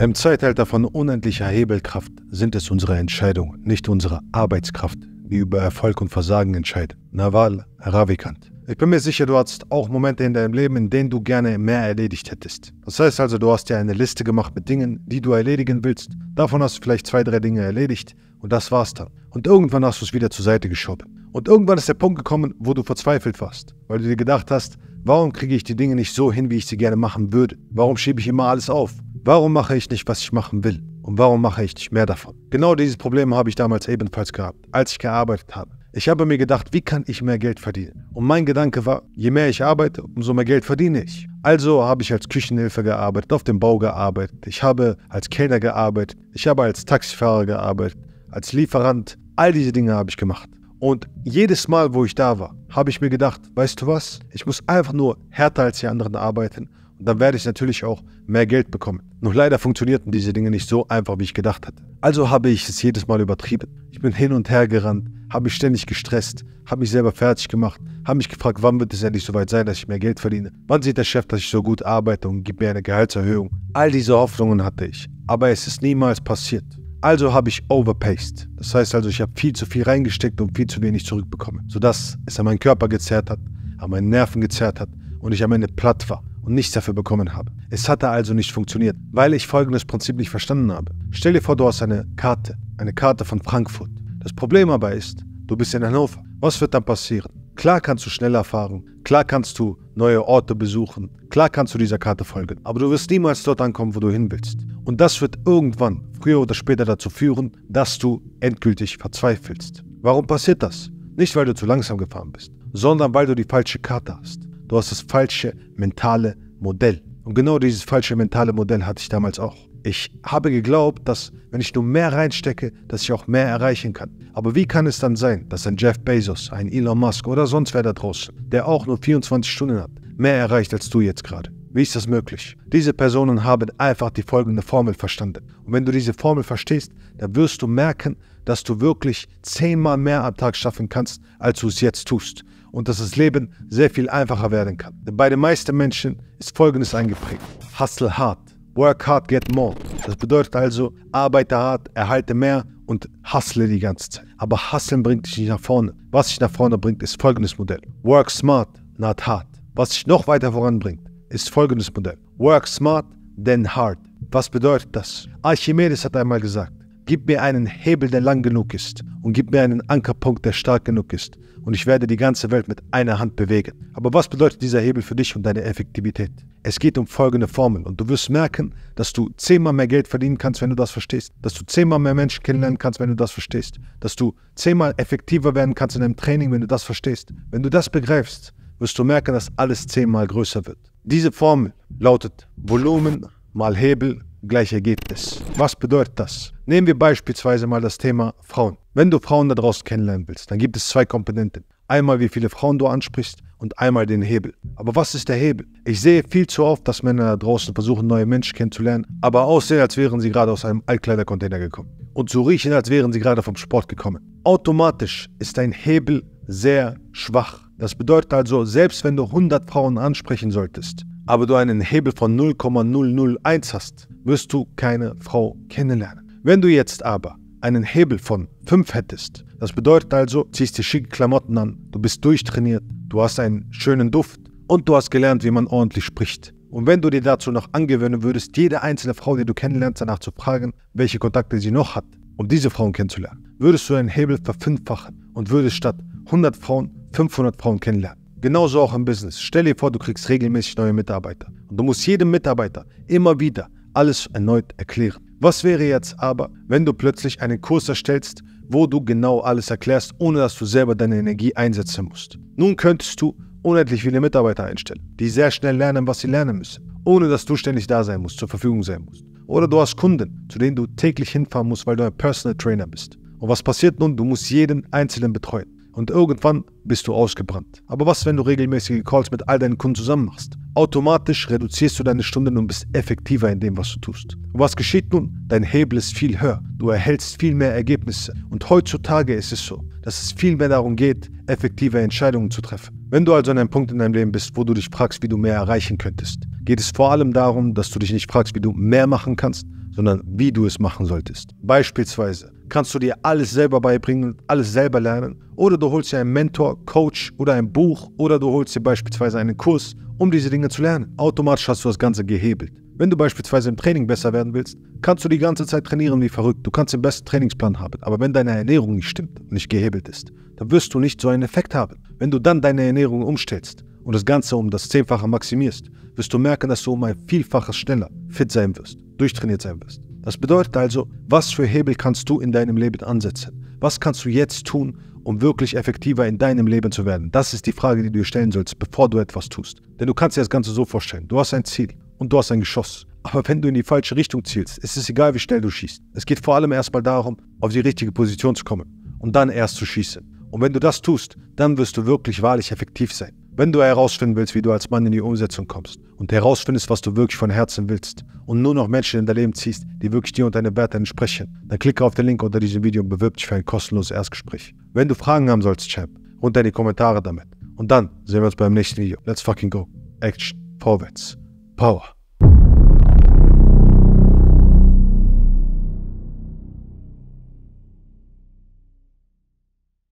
Im Zeitalter von unendlicher Hebelkraft sind es unsere Entscheidungen, nicht unsere Arbeitskraft, die über Erfolg und Versagen entscheidet. Nawal Ravikant. Ich bin mir sicher, du hattest auch Momente in deinem Leben, in denen du gerne mehr erledigt hättest. Das heißt also, du hast dir eine Liste gemacht mit Dingen, die du erledigen willst. Davon hast du vielleicht zwei, drei Dinge erledigt und das war's dann. Und irgendwann hast du es wieder zur Seite geschoben. Und irgendwann ist der Punkt gekommen, wo du verzweifelt warst, weil du dir gedacht hast, warum kriege ich die Dinge nicht so hin, wie ich sie gerne machen würde? Warum schiebe ich immer alles auf? Warum mache ich nicht, was ich machen will? Und warum mache ich nicht mehr davon? Genau dieses Problem habe ich damals ebenfalls gehabt, als ich gearbeitet habe. Ich habe mir gedacht, wie kann ich mehr Geld verdienen? Und mein Gedanke war, je mehr ich arbeite, umso mehr Geld verdiene ich. Also habe ich als Küchenhilfe gearbeitet, auf dem Bau gearbeitet, ich habe als Kellner gearbeitet, ich habe als Taxifahrer gearbeitet, als Lieferant. All diese Dinge habe ich gemacht. Und jedes Mal, wo ich da war, habe ich mir gedacht, weißt du was, ich muss einfach nur härter als die anderen arbeiten dann werde ich natürlich auch mehr Geld bekommen. Nur leider funktionierten diese Dinge nicht so einfach, wie ich gedacht hatte. Also habe ich es jedes Mal übertrieben. Ich bin hin und her gerannt, habe mich ständig gestresst, habe mich selber fertig gemacht, habe mich gefragt, wann wird es endlich soweit sein, dass ich mehr Geld verdiene? Wann sieht der Chef, dass ich so gut arbeite und gibt mir eine Gehaltserhöhung? All diese Hoffnungen hatte ich, aber es ist niemals passiert. Also habe ich overpaced. Das heißt also, ich habe viel zu viel reingesteckt und viel zu wenig zurückbekommen, sodass es an meinen Körper gezerrt hat, an meinen Nerven gezerrt hat und ich am Ende platt war und nichts dafür bekommen habe. Es hatte also nicht funktioniert, weil ich folgendes Prinzip nicht verstanden habe. Stell dir vor, du hast eine Karte, eine Karte von Frankfurt. Das Problem aber ist, du bist in Hannover. Was wird dann passieren? Klar kannst du schneller fahren, klar kannst du neue Orte besuchen, klar kannst du dieser Karte folgen, aber du wirst niemals dort ankommen, wo du hin willst. Und das wird irgendwann, früher oder später dazu führen, dass du endgültig verzweifelst. Warum passiert das? Nicht, weil du zu langsam gefahren bist, sondern weil du die falsche Karte hast. Du hast das falsche mentale Modell. Und genau dieses falsche mentale Modell hatte ich damals auch. Ich habe geglaubt, dass wenn ich nur mehr reinstecke, dass ich auch mehr erreichen kann. Aber wie kann es dann sein, dass ein Jeff Bezos, ein Elon Musk oder sonst wer da draußen, der auch nur 24 Stunden hat, mehr erreicht als du jetzt gerade? Wie ist das möglich? Diese Personen haben einfach die folgende Formel verstanden. Und wenn du diese Formel verstehst, dann wirst du merken, dass du wirklich zehnmal mehr am Tag schaffen kannst, als du es jetzt tust und dass das Leben sehr viel einfacher werden kann. Denn bei den meisten Menschen ist Folgendes eingeprägt. Hustle hard, work hard, get more. Das bedeutet also, arbeite hart, erhalte mehr und hustle die ganze Zeit. Aber hustlen bringt dich nicht nach vorne. Was dich nach vorne bringt, ist folgendes Modell. Work smart, not hard. Was dich noch weiter voranbringt, ist folgendes Modell. Work smart, then hard. Was bedeutet das? Archimedes hat einmal gesagt, Gib mir einen Hebel, der lang genug ist, und gib mir einen Ankerpunkt, der stark genug ist, und ich werde die ganze Welt mit einer Hand bewegen. Aber was bedeutet dieser Hebel für dich und deine Effektivität? Es geht um folgende Formeln, und du wirst merken, dass du zehnmal mehr Geld verdienen kannst, wenn du das verstehst, dass du zehnmal mehr Menschen kennenlernen kannst, wenn du das verstehst, dass du zehnmal effektiver werden kannst in deinem Training, wenn du das verstehst. Wenn du das begreifst, wirst du merken, dass alles zehnmal größer wird. Diese Formel lautet Volumen mal Hebel gleich Ergebnis. Was bedeutet das? Nehmen wir beispielsweise mal das Thema Frauen. Wenn du Frauen da draußen kennenlernen willst, dann gibt es zwei Komponenten. Einmal, wie viele Frauen du ansprichst und einmal den Hebel. Aber was ist der Hebel? Ich sehe viel zu oft, dass Männer da draußen versuchen, neue Menschen kennenzulernen, aber aussehen, als wären sie gerade aus einem Altkleidercontainer gekommen. Und zu riechen, als wären sie gerade vom Sport gekommen. Automatisch ist ein Hebel sehr schwach. Das bedeutet also, selbst wenn du 100 Frauen ansprechen solltest, aber du einen Hebel von 0,001 hast, wirst du keine Frau kennenlernen. Wenn du jetzt aber einen Hebel von 5 hättest, das bedeutet also, ziehst dir schicke Klamotten an, du bist durchtrainiert, du hast einen schönen Duft und du hast gelernt, wie man ordentlich spricht. Und wenn du dir dazu noch angewöhnen würdest, jede einzelne Frau, die du kennenlernst, danach zu fragen, welche Kontakte sie noch hat, um diese Frauen kennenzulernen, würdest du einen Hebel verfünffachen und würdest statt 100 Frauen 500 Frauen kennenlernen. Genauso auch im Business. Stell dir vor, du kriegst regelmäßig neue Mitarbeiter. Und du musst jedem Mitarbeiter immer wieder alles erneut erklären. Was wäre jetzt aber, wenn du plötzlich einen Kurs erstellst, wo du genau alles erklärst, ohne dass du selber deine Energie einsetzen musst? Nun könntest du unendlich viele Mitarbeiter einstellen, die sehr schnell lernen, was sie lernen müssen, ohne dass du ständig da sein musst, zur Verfügung sein musst. Oder du hast Kunden, zu denen du täglich hinfahren musst, weil du ein Personal Trainer bist. Und was passiert nun? Du musst jeden Einzelnen betreuen und irgendwann bist du ausgebrannt. Aber was, wenn du regelmäßige Calls mit all deinen Kunden zusammen machst? Automatisch reduzierst du deine Stunden und bist effektiver in dem, was du tust. Und was geschieht nun? Dein Hebel ist viel höher. Du erhältst viel mehr Ergebnisse. Und heutzutage ist es so, dass es viel mehr darum geht, effektive Entscheidungen zu treffen. Wenn du also an einem Punkt in deinem Leben bist, wo du dich fragst, wie du mehr erreichen könntest, geht es vor allem darum, dass du dich nicht fragst, wie du mehr machen kannst, sondern wie du es machen solltest. Beispielsweise kannst du dir alles selber beibringen und alles selber lernen. Oder du holst dir einen Mentor, Coach oder ein Buch oder du holst dir beispielsweise einen Kurs, um diese Dinge zu lernen. Automatisch hast du das Ganze gehebelt. Wenn du beispielsweise im Training besser werden willst, kannst du die ganze Zeit trainieren wie verrückt. Du kannst den besten Trainingsplan haben. Aber wenn deine Ernährung nicht stimmt und nicht gehebelt ist, dann wirst du nicht so einen Effekt haben. Wenn du dann deine Ernährung umstellst, und das Ganze um das Zehnfache maximierst, wirst du merken, dass du um ein Vielfaches schneller fit sein wirst, durchtrainiert sein wirst. Das bedeutet also, was für Hebel kannst du in deinem Leben ansetzen? Was kannst du jetzt tun, um wirklich effektiver in deinem Leben zu werden? Das ist die Frage, die du dir stellen sollst, bevor du etwas tust. Denn du kannst dir das Ganze so vorstellen. Du hast ein Ziel und du hast ein Geschoss. Aber wenn du in die falsche Richtung zielst, ist es egal, wie schnell du schießt. Es geht vor allem erstmal darum, auf die richtige Position zu kommen und dann erst zu schießen. Und wenn du das tust, dann wirst du wirklich wahrlich effektiv sein. Wenn du herausfinden willst, wie du als Mann in die Umsetzung kommst und herausfindest, was du wirklich von Herzen willst und nur noch Menschen in dein Leben ziehst, die wirklich dir und deine Werte entsprechen, dann klicke auf den Link unter diesem Video und bewirb dich für ein kostenloses Erstgespräch. Wenn du Fragen haben sollst, Champ, runter in die Kommentare damit. Und dann sehen wir uns beim nächsten Video. Let's fucking go. Action. Vorwärts. Power.